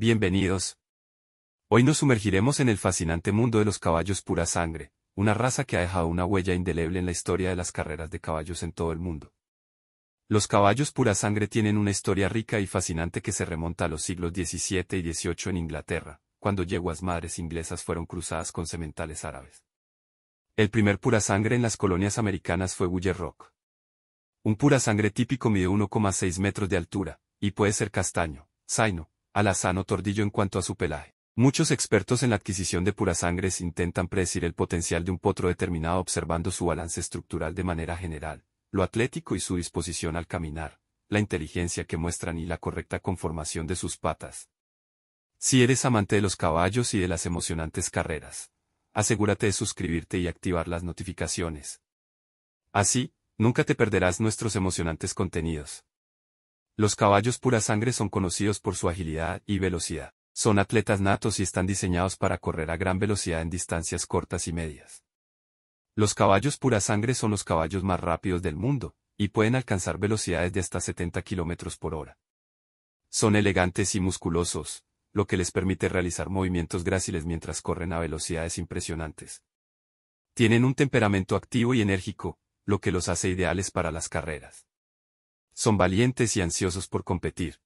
Bienvenidos. Hoy nos sumergiremos en el fascinante mundo de los caballos pura sangre, una raza que ha dejado una huella indeleble en la historia de las carreras de caballos en todo el mundo. Los caballos pura sangre tienen una historia rica y fascinante que se remonta a los siglos XVII y XVIII en Inglaterra, cuando yeguas madres inglesas fueron cruzadas con sementales árabes. El primer pura sangre en las colonias americanas fue Buller Rock. Un pura sangre típico mide 1,6 metros de altura, y puede ser castaño, zaino, alazano tordillo en cuanto a su pelaje. Muchos expertos en la adquisición de purasangres intentan predecir el potencial de un potro determinado observando su balance estructural de manera general, lo atlético y su disposición al caminar, la inteligencia que muestran y la correcta conformación de sus patas. Si eres amante de los caballos y de las emocionantes carreras, asegúrate de suscribirte y activar las notificaciones. Así, nunca te perderás nuestros emocionantes contenidos. Los caballos pura sangre son conocidos por su agilidad y velocidad. Son atletas natos y están diseñados para correr a gran velocidad en distancias cortas y medias. Los caballos pura sangre son los caballos más rápidos del mundo, y pueden alcanzar velocidades de hasta 70 km por hora. Son elegantes y musculosos, lo que les permite realizar movimientos gráciles mientras corren a velocidades impresionantes. Tienen un temperamento activo y enérgico, lo que los hace ideales para las carreras. Son valientes y ansiosos por competir.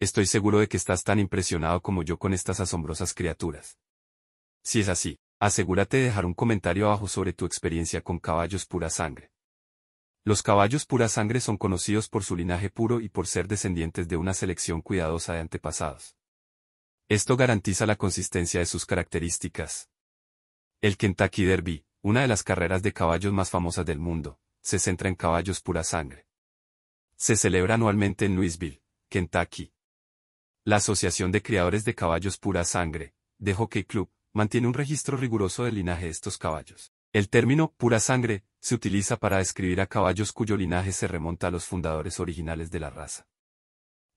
Estoy seguro de que estás tan impresionado como yo con estas asombrosas criaturas. Si es así, asegúrate de dejar un comentario abajo sobre tu experiencia con caballos pura sangre. Los caballos pura sangre son conocidos por su linaje puro y por ser descendientes de una selección cuidadosa de antepasados. Esto garantiza la consistencia de sus características. El Kentucky Derby, una de las carreras de caballos más famosas del mundo, se centra en caballos pura sangre se celebra anualmente en Louisville, Kentucky. La Asociación de Criadores de Caballos Pura Sangre, de Hockey Club, mantiene un registro riguroso del linaje de estos caballos. El término pura sangre se utiliza para describir a caballos cuyo linaje se remonta a los fundadores originales de la raza.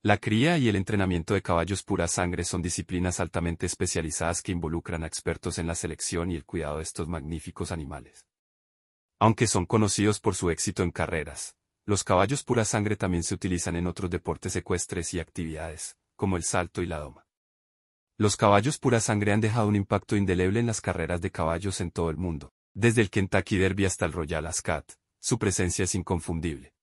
La cría y el entrenamiento de caballos pura sangre son disciplinas altamente especializadas que involucran a expertos en la selección y el cuidado de estos magníficos animales. Aunque son conocidos por su éxito en carreras, los caballos pura sangre también se utilizan en otros deportes ecuestres y actividades, como el salto y la doma. Los caballos pura sangre han dejado un impacto indeleble en las carreras de caballos en todo el mundo, desde el Kentucky Derby hasta el Royal Ascot, su presencia es inconfundible.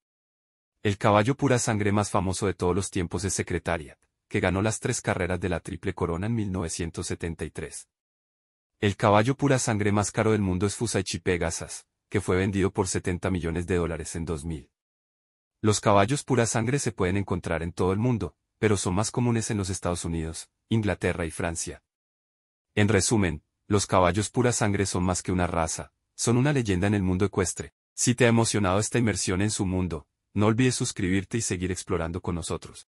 El caballo pura sangre más famoso de todos los tiempos es Secretariat, que ganó las tres carreras de la Triple Corona en 1973. El caballo pura sangre más caro del mundo es Fusaichi Pegasas, que fue vendido por 70 millones de dólares en 2000. Los caballos pura sangre se pueden encontrar en todo el mundo, pero son más comunes en los Estados Unidos, Inglaterra y Francia. En resumen, los caballos pura sangre son más que una raza, son una leyenda en el mundo ecuestre. Si te ha emocionado esta inmersión en su mundo, no olvides suscribirte y seguir explorando con nosotros.